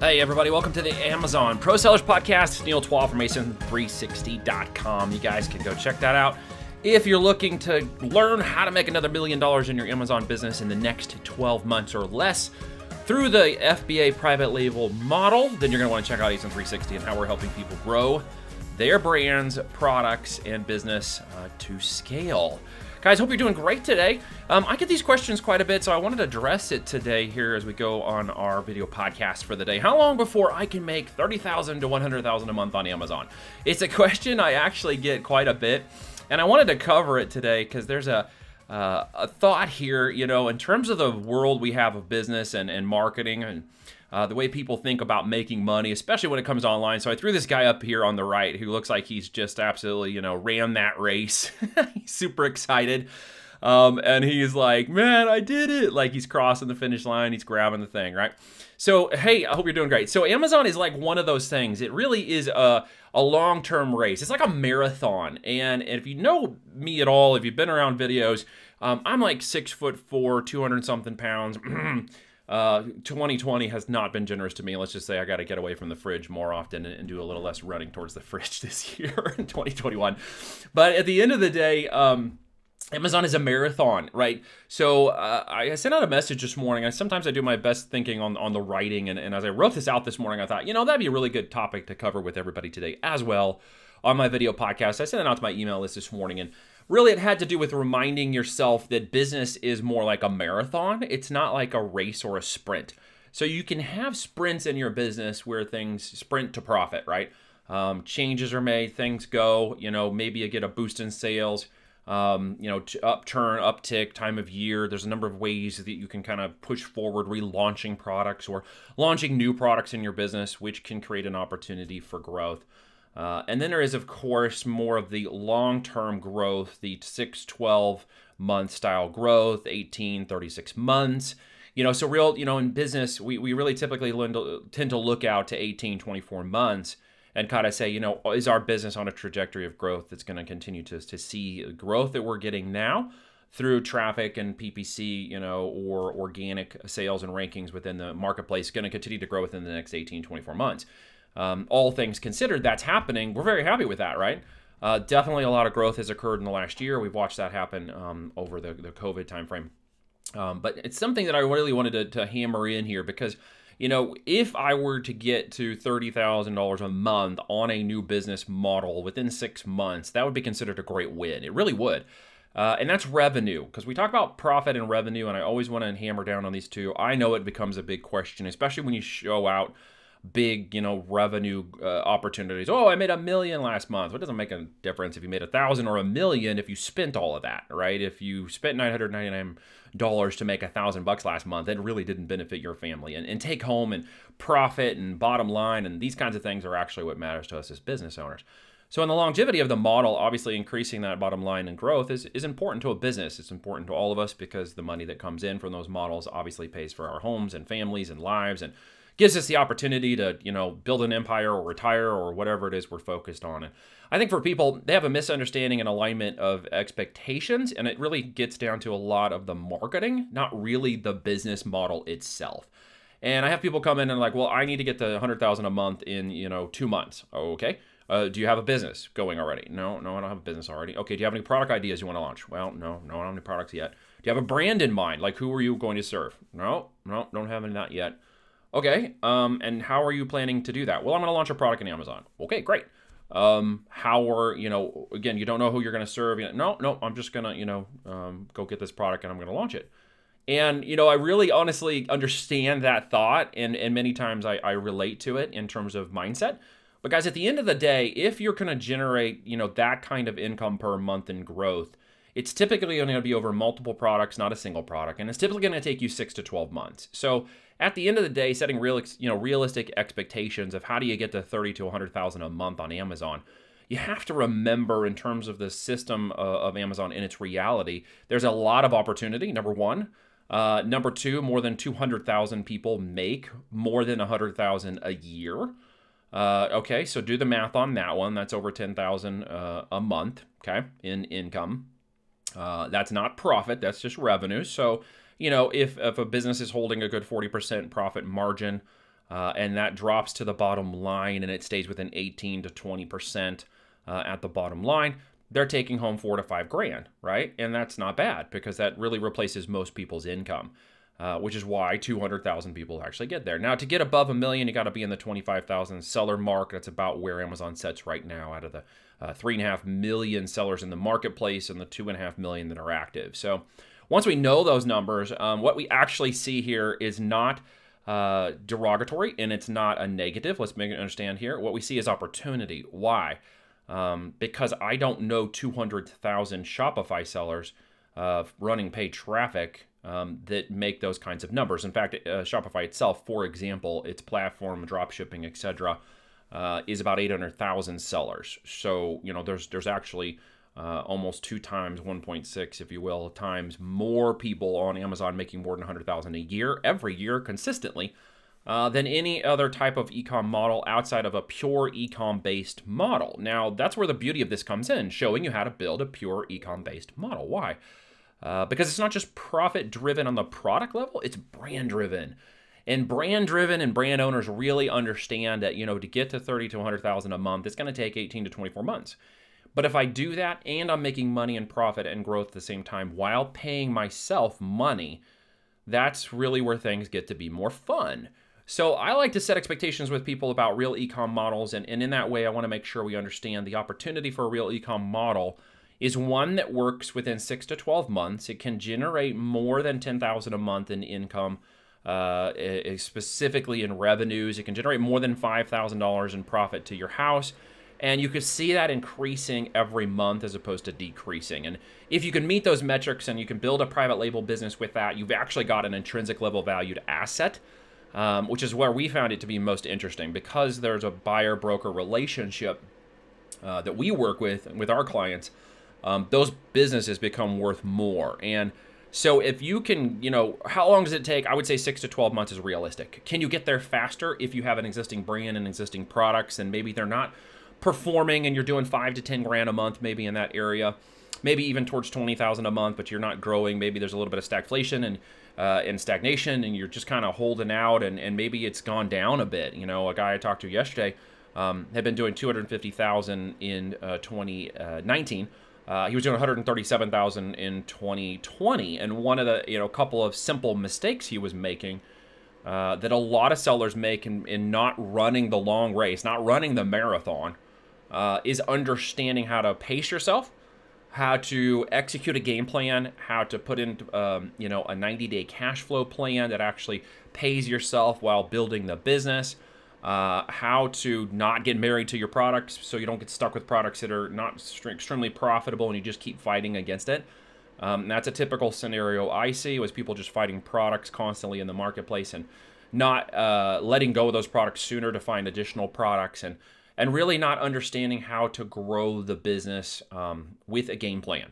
Hey, everybody, welcome to the Amazon Pro Sellers Podcast. It's Neil Twa from Mason360.com. You guys can go check that out. If you're looking to learn how to make another million dollars in your Amazon business in the next 12 months or less through the FBA private label model, then you're going to want to check out Mason 360 and how we're helping people grow their brands, products, and business uh, to scale. Guys, hope you're doing great today. Um, I get these questions quite a bit, so I wanted to address it today here as we go on our video podcast for the day. How long before I can make 30000 to 100000 a month on Amazon? It's a question I actually get quite a bit, and I wanted to cover it today because there's a uh, a thought here, you know, in terms of the world we have of business and, and marketing and uh, the way people think about making money, especially when it comes online. So I threw this guy up here on the right who looks like he's just absolutely, you know, ran that race. he's super excited. Um, and he's like, man, I did it. Like he's crossing the finish line, he's grabbing the thing, right? So, hey, I hope you're doing great. So Amazon is like one of those things. It really is a, a long-term race. It's like a marathon. And if you know me at all, if you've been around videos, um, I'm like six foot four, 200 something pounds. uh, 2020 has not been generous to me. Let's just say I got to get away from the fridge more often and, and, do a little less running towards the fridge this year in 2021. But at the end of the day, um, Amazon is a marathon, right? So uh, I sent out a message this morning. I sometimes I do my best thinking on on the writing, and, and as I wrote this out this morning, I thought, you know, that'd be a really good topic to cover with everybody today as well on my video podcast. I sent it out to my email list this morning, and really it had to do with reminding yourself that business is more like a marathon. It's not like a race or a sprint. So you can have sprints in your business where things sprint to profit, right? Um, changes are made, things go, you know, maybe you get a boost in sales, um, you know, upturn, uptick, time of year. There's a number of ways that you can kind of push forward, relaunching products or launching new products in your business, which can create an opportunity for growth. Uh, and then there is, of course, more of the long term growth, the 6, 12 month style growth, 18, 36 months. You know, so real, you know, in business, we, we really typically tend to look out to 18, 24 months and kind of say, you know, is our business on a trajectory of growth that's going to continue to, to see growth that we're getting now? through traffic and PPC, you know, or organic sales and rankings within the marketplace going to continue to grow within the next 18, 24 months um, all things considered, that's happening. We're very happy with that, right? Uh, definitely a lot of growth has occurred in the last year. We've watched that happen um, over the, the COVID timeframe. Um, but it's something that I really wanted to, to, hammer in here because, you know, if I were to get to $30,000 a month on a new business model within six months, that would be considered a great win. It really would. Uh, and that's revenue because we talk about profit and revenue, and I always want to hammer down on these two. I know it becomes a big question, especially when you show out big, you know, revenue uh, opportunities. Oh, I made a million last month. What it doesn't make a difference if you made a thousand or a million if you spent all of that, right? If you spent nine hundred ninety nine dollars to make a thousand bucks last month, it really didn't benefit your family. And, and take home and profit and bottom line and these kinds of things are actually what matters to us as business owners. So, in the longevity of the model, obviously increasing that bottom line and growth is, is important to a business. It's important to all of us because the money that comes in from those models obviously pays for our homes and families and lives and gives us the opportunity to, you know, build an empire or retire or whatever it is we're focused on. And I think for people, they have a misunderstanding and alignment of expectations, and it really gets down to a lot of the marketing, not really the business model itself. And I have people come in and like, well, I need to get the hundred thousand a month in, you know, two months. Okay. Uh, do you have a business going already? No, no, I don't have a business already. Okay, do you have any product ideas you want to launch? Well, no, no, I don't have any products yet. Do you have a brand in mind? Like, who are you going to serve? No, no, don't have any that yet. Okay, um, and how are you planning to do that? Well, I'm going to launch a product in Amazon. Okay, great. Um, how are, you know, again, you don't know who you're going to serve. no, no, I'm just going to, you know, um, go get this product and I'm going to launch it. And, you know, I really honestly understand that thought. And, and many times I, I relate to it in terms of mindset. But guys, at the end of the day, if you're going to generate, you know, that kind of income per month and growth, it's typically going to be over multiple products, not a single product. And it's typically going to take you six to 12 months. So at the end of the day, setting real, you know, realistic expectations of how do you get to 30 to 100,000 a month on Amazon you have to remember in terms of the system uh, of, Amazon in its reality, there's a lot of opportunity, number one. Uh, number two, more than 200,000 people make more than 100,000 a year. Uh, okay, so do the math on that one. That's over 10,000 uh, a month, okay, in income. Uh, that's not profit, that's just revenue. So you know, if, if a business is holding a good 40% profit margin uh, and that drops to the bottom line and it stays within 18 to 20% uh, at the bottom line, they're taking home four to five grand, right? And that's not bad because that really replaces most people's income. Uh, which is why 200,000 people actually get there. Now, to get above a million, you got to be in the 25,000 seller mark. That's about where Amazon sets right now out of the uh, 3.5 million sellers in the marketplace and the 2.5 million that are active. So once we know those numbers, um, what we actually see here is not uh, derogatory and it's not a negative. Let's make it understand here. What we see is opportunity. Why? Um, because I don't know 200,000 Shopify sellers uh, running paid traffic um, that make those kinds of numbers. In fact, uh, Shopify itself, for example, its platform, dropshipping, etc., uh, is about 800,000 sellers. So you know, there's there's actually uh, almost two times 1.6 if you will times more people on amazon making more than 100000 a year every year consistently uh, than any other type of ecom model outside of a pure ecom based model now that's where the beauty of this comes in showing you how to build a pure ecom based model why uh, because it's not just profit driven on the product level it's brand driven and brand driven and brand owners really understand that you know to get to 30 to 100000 a month it's going to take 18 to 24 months but if I do that and I'm making money and profit and growth at the same time while paying myself money, that's really where things get to be more fun. So I like to set expectations with people about real ecom models, and, and in that way, I want to make sure we understand the opportunity for a real ecom model is one that works within six to 12 months. It can generate more than 10,000 a month in income, uh, specifically in revenues. It can generate more than $5,000 in profit to your house. And you could see that increasing every month as opposed to decreasing. And if you can meet those metrics and you can build a private label business with that, you've actually got an intrinsic level valued asset, um, which is where we found it to be most interesting because there's a buyer broker relationship uh, that we work with with our clients. Um, those businesses become worth more. And so if you can, you know, how long does it take? I would say six to 12 months is realistic. Can you get there faster if you have an existing brand and existing products and maybe they're not performing and you're doing five to 10 grand a month, maybe in that area, maybe even towards 20,000 a month, but you're not growing. Maybe there's a little bit of stagflation and, uh, and stagnation and you're just kind of holding out and, and maybe it's gone down a bit. You know, a guy I talked to yesterday um, had been doing 250,000 in uh, 2019. Uh, he was doing 137,000 in 2020, and one of the you know couple of simple mistakes he was making uh, that a lot of sellers make in, in not running the long race, not running the marathon, uh, is understanding how to pace yourself, how to execute a game plan, how to put in um, you know a 90-day cash flow plan that actually pays yourself while building the business. Uh, how to not get married to your products so you don't get stuck with products that are not extremely profitable and you just keep fighting against it. Um, that's a typical scenario I see was people just fighting products constantly in the marketplace and not uh, letting go of those products sooner to find additional products and and really not understanding how to grow the business um, with a game plan.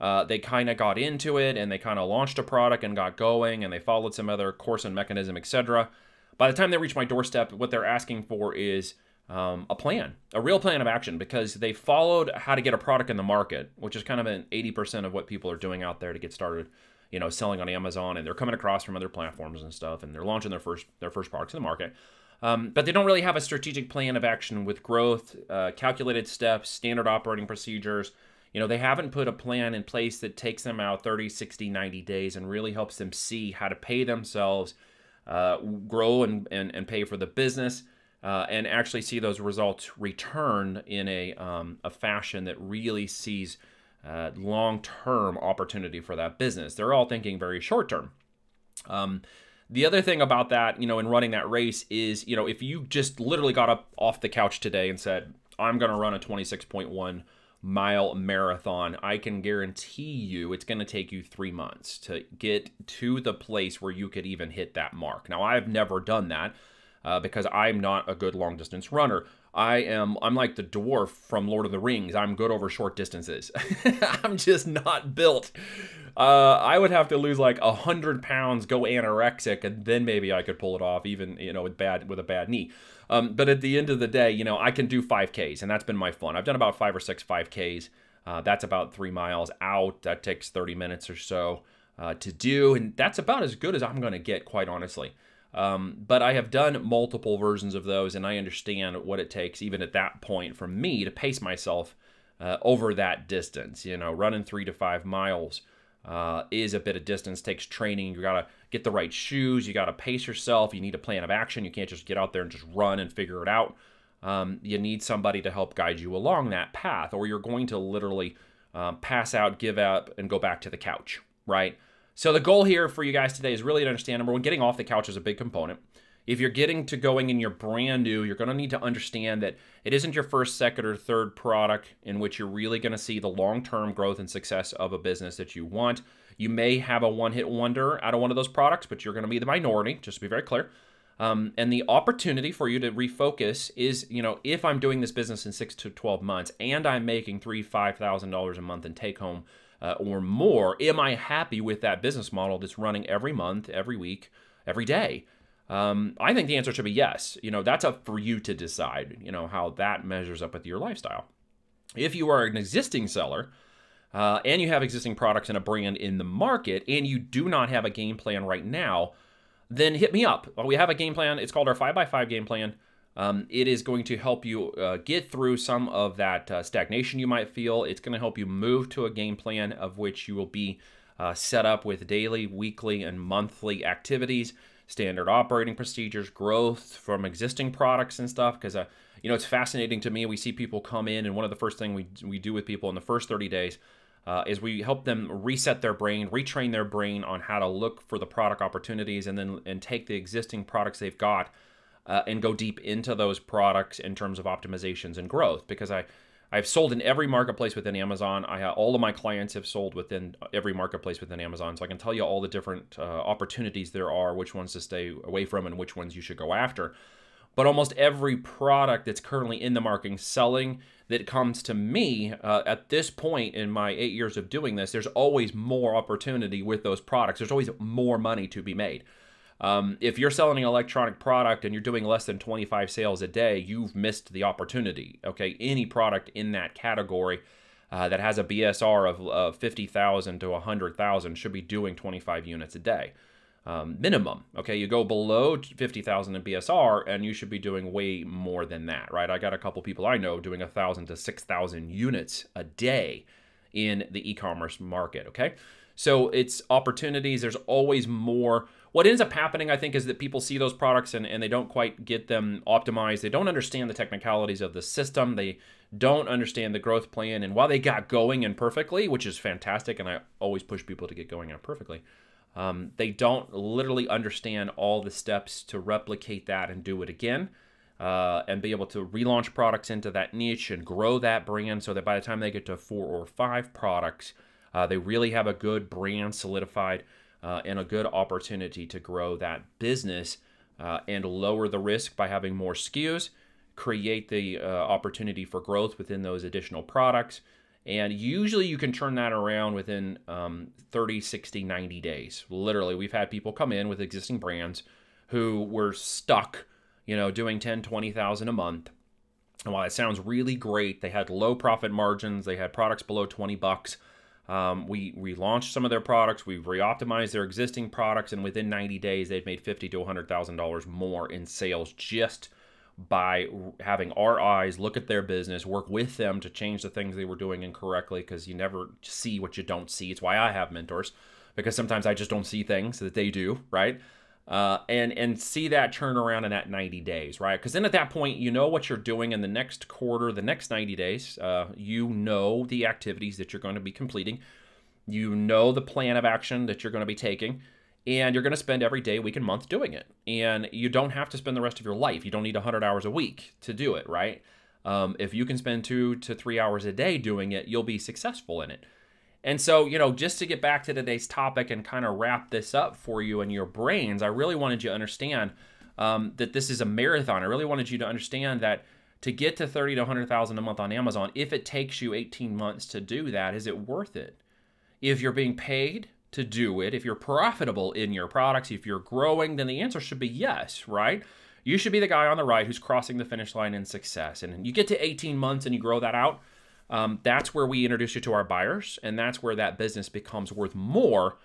Uh, they kind of got into it and they kind of launched a product and got going and they followed some other course and mechanism, etc. By the time they reach my doorstep, what they're asking for is um, a plan, a real plan of action, because they followed how to get a product in the market, which is kind of an 80% of what people are doing out there to get started you know selling on Amazon and they're coming across from other platforms and stuff and they're launching their first their first products in the market. Um, but they don't really have a strategic plan of action with growth, uh, calculated steps, standard operating procedures. You know, they haven't put a plan in place that takes them out 30, 60, 90 days and really helps them see how to pay themselves, uh, grow and, and, and pay for the business, uh, and actually see those results return in a, um, a fashion that really sees uh, long term opportunity for that business. They're all thinking very short term. Um, the other thing about that, you know, in running that race is, you know, if you just literally got up off the couch today and said, I'm going to run a 26.1 mile marathon, I can guarantee you it's going to take you three months to get to the place where you could even hit that mark. Now, I've never done that uh, because I'm not a good long distance runner. I am I'm like the dwarf from Lord of the Rings. I'm good over short distances. I'm just not built. Uh, I would have to lose like a hundred pounds, go anorexic, and then maybe I could pull it off, even you know with bad with a bad knee. Um, but at the end of the day, you know I can do 5Ks, and that's been my fun. I've done about five or six 5Ks. Uh, that's about three miles out. That takes 30 minutes or so uh, to do, and that's about as good as I'm going to get, quite honestly. Um, but I have done multiple versions of those, and I understand what it takes, even at that point, for me to pace myself uh, over that distance. You know, running three to five miles uh, is a bit of distance, takes training. You got to get the right shoes, you got to pace yourself, you need a plan of action. You can't just get out there and just run and figure it out. Um, you need somebody to help guide you along that path, or you're going to literally uh, pass out, give up, and go back to the couch, right? So the goal here for you guys today is really to understand number one, getting off the couch is a big component. If you're getting to going and you're brand new, you're going to need to understand that it isn't your first, second, or third product in which you're really going to see the long term growth and success of a business that you want. You may have a one hit wonder out of one of those products, but you're going to be the minority, just to be very clear. Um, and the opportunity for you to refocus is, you know, if I'm doing this business in six to 12 months and I'm making three, $5,000 a month in take home, uh, or more. Am I happy with that business model that's running every month, every week, every day? Um, I think the answer should be yes. You know, that's up for you to decide, you know, how that measures up with your lifestyle. If you are an existing seller uh, and you have existing products and a brand in the market and you do not have a game plan right now, then hit me up. Well, we have a game plan. It's called our 5x5 game plan. Um, it is going to help you uh, get through some of that uh, stagnation you might feel. It's going to help you move to a game plan of which you will be uh, set up with daily, weekly, and monthly activities, standard operating procedures, growth from existing products and stuff. Because uh, you know it's fascinating to me. We see people come in, and one of the first thing we we do with people in the first 30 days. Uh, is we help them reset their brain, retrain their brain on how to look for the product opportunities, and then and take the existing products they've got uh, and go deep into those products in terms of optimizations and growth because I I've sold in every marketplace within Amazon. I uh, all of my clients have sold within every marketplace within Amazon, so I can tell you all the different uh, opportunities there are, which ones to stay away from, and which ones you should go after. But almost every product that's currently in the marketing selling that comes to me uh, at this point in my eight years of doing this, there's always more opportunity with those products. There's always more money to be made. Um, if you're selling an electronic product and you're doing less than 25 sales a day, you've missed the opportunity. Okay, any product in that category uh, that has a BSR of uh, 50,000 to 100,000 should be doing 25 units a day. Um, minimum. Okay, you go below 50,000 in BSR and you should be doing way more than that, right? I got a couple people I know doing 1,000 to 6,000 units a day in the e commerce market, okay? So it's opportunities, there's always more what ends up happening, I think, is that people see those products and, and they don't quite get them optimized. They don't understand the technicalities of the system. They don't understand the growth plan. And while they got going and perfectly, which is fantastic, and I always push people to get going and perfectly, um, they don't literally understand all the steps to replicate that and do it again. Uh, and be able to relaunch products into that niche and grow that brand so that by the time they get to four or five products, uh, they really have a good brand solidified uh, and a good opportunity to grow that business uh, and lower the risk by having more SKUs, create the uh, opportunity for growth within those additional products. And usually you can turn that around within um, 30, 60, 90 days. Literally, we've had people come in with existing brands who were stuck, you know, doing 10, 20,000 a month. And while it sounds really great, they had low profit margins, they had products below 20 bucks um, we relaunched some of their products. We've reoptimized their existing products, and within 90 days, they've made fifty to hundred thousand dollars more in sales just by having our eyes look at their business, work with them to change the things they were doing incorrectly. Because you never see what you don't see. It's why I have mentors, because sometimes I just don't see things that they do right uh, and and see that turnaround in that 90 days, right? Because then at that point, you know what you're doing in the next quarter, the next 90 days. Uh, you know the activities that you're going to be completing. You know the plan of action that you're going to be taking, and you're going to spend every day, week, and month doing it. And you don't have to spend the rest of your life. You don't need 100 hours a week to do it, right? Um, if you can spend two to three hours a day doing it, you'll be successful in it. And so, you know, just to get back to today's topic and kind of wrap this up for you and your brains, I really wanted you to understand um, that this is a marathon. I really wanted you to understand that to get to 30 to 100,000 a month on Amazon, if it takes you 18 months to do that, is it worth it? If you're being paid to do it, if you're profitable in your products, if you're growing, then the answer should be yes, right? You should be the guy on the right who's crossing the finish line in success. And you get to 18 months and you grow that out um, that's where we introduce you to our buyers, and that's where that business becomes worth more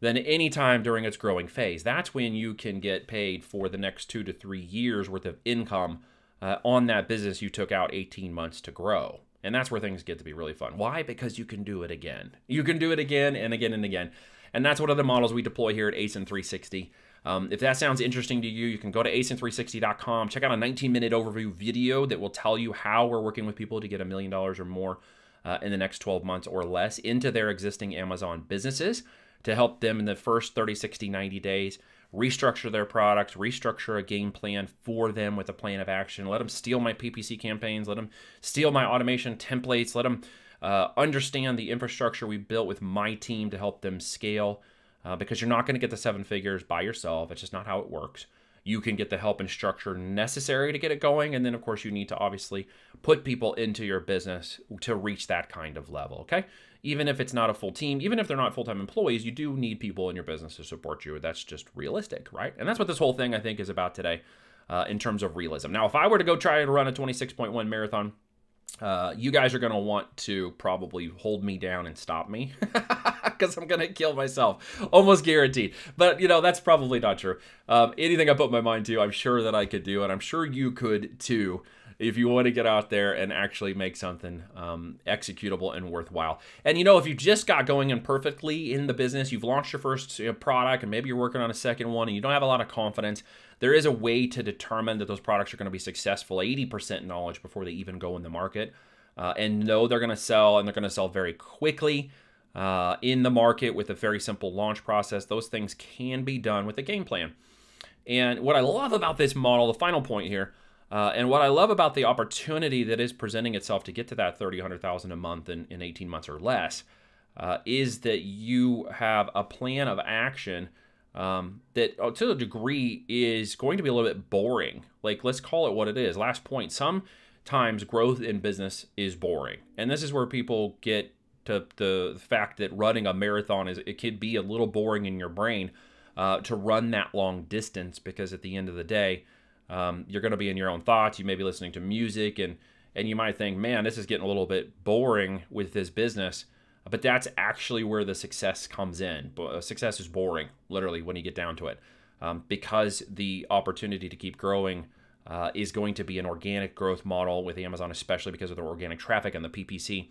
than any time during its growing phase. That's when you can get paid for the next two to three years worth of income uh, on that business you took out 18 months to grow. And that's where things get to be really fun. Why? Because you can do it again. You can do it again and again and again. And that's one of the models we deploy here at ASIN 360. Um, if that sounds interesting to you, you can go to asin360.com, check out a 19 minute overview video that will tell you how we're working with people to get a million dollars or more uh, in the next 12 months or less into their existing Amazon businesses to help them in the first 30, 60, 90 days restructure their products, restructure a game plan for them with a plan of action. Let them steal my PPC campaigns, let them steal my automation templates, let them uh, understand the infrastructure we built with my team to help them scale uh, because you're not going to get the seven figures by yourself. It's just not how it works. You can get the help and structure necessary to get it going. And then, of course, you need to obviously put people into your business to reach that kind of level. Okay. Even if it's not a full team, even if they're not full time employees, you do need people in your business to support you. That's just realistic, right? And that's what this whole thing, I think, is about today uh, in terms of realism. Now, if I were to go try to run a 26.1 marathon, uh, you guys are going to want to probably hold me down and stop me. because I'm going to kill myself. Almost guaranteed. But, you know, that's probably not true. Um, anything I put my mind to, I'm sure that I could do, and I'm sure you could too if you want to get out there and actually make something um, executable and worthwhile. And you know, if you just got going and perfectly in the business, you've launched your first product and maybe you're working on a second one and you don't have a lot of confidence, there is a way to determine that those products are going to be successful 80% knowledge before they even go in the market uh, and know they're going to sell and they're going to sell very quickly uh, in the market with a very simple launch process. Those things can be done with a game plan. And what I love about this model, the final point here, uh, and what I love about the opportunity that is presenting itself to get to that 30, 100,000 a month in, in 18 months or less uh, is that you have a plan of action um, that uh, to a degree is going to be a little bit boring. Like, let's call it what it is. Last point, sometimes growth in business is boring. And this is where people get to the fact that running a marathon is it could be a little boring in your brain uh, to run that long distance because at the end of the day um, you're going to be in your own thoughts you may be listening to music and and you might think man this is getting a little bit boring with this business but that's actually where the success comes in But uh, success is boring literally when you get down to it um, because the opportunity to keep growing uh, is going to be an organic growth model with amazon especially because of the organic traffic and the ppc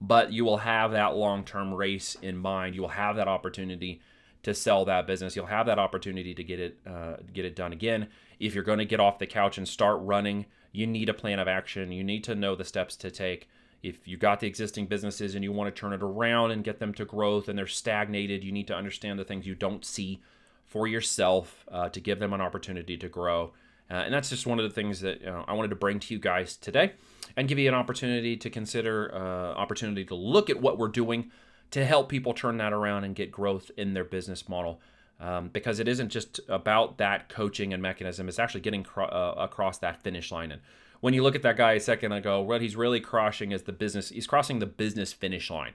but you will have that long term race in mind. You will have that opportunity to sell that business. You'll have that opportunity to get it uh, get it done again. If you're going to get off the couch and start running, you need a plan of action. You need to know the steps to take. If you got the existing businesses and you want to turn it around and get them to growth and they're stagnated, you need to understand the things you don't see for yourself uh, to give them an opportunity to grow. Uh, and that's just one of the things that you know, I wanted to bring to you guys today and give you an opportunity to consider, uh, opportunity to look at what we're doing to help people turn that around and get growth in their business model. Um, because it isn't just about that coaching and mechanism, it's actually getting uh, across that finish line. And when you look at that guy a second ago, what he's really crossing is the business, he's crossing the business finish line.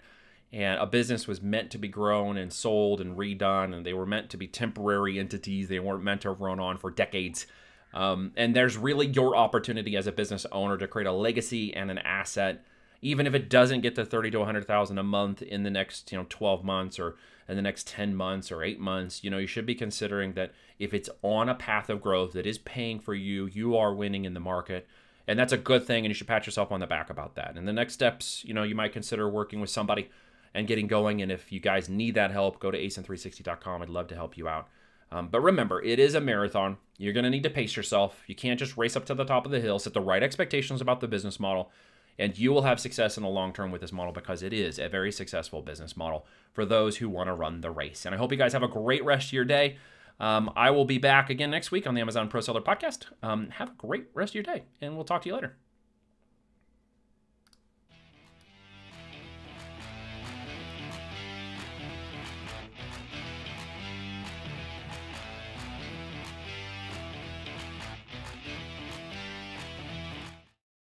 And a business was meant to be grown and sold and redone, and they were meant to be temporary entities. They weren't meant to run on for decades. Um, and there's really your opportunity as a business owner to create a legacy and an asset, even if it doesn't get to 30 to 100,000 a month in the next, you know, 12 months or in the next 10 months or eight months. You know, you should be considering that if it's on a path of growth that is paying for you, you are winning in the market. And that's a good thing, and you should pat yourself on the back about that. And the next steps, you know, you might consider working with somebody and getting going. And if you guys need that help, go to asin360.com. I'd love to help you out. Um, but remember, it is a marathon. You're going to need to pace yourself. You can't just race up to the top of the hill, set the right expectations about the business model, and you will have success in the long term with this model because it is a very successful business model for those who want to run the race. And I hope you guys have a great rest of your day. Um, I will be back again next week on the Amazon Pro Seller Podcast. Um, have a great rest of your day, and we'll talk to you later.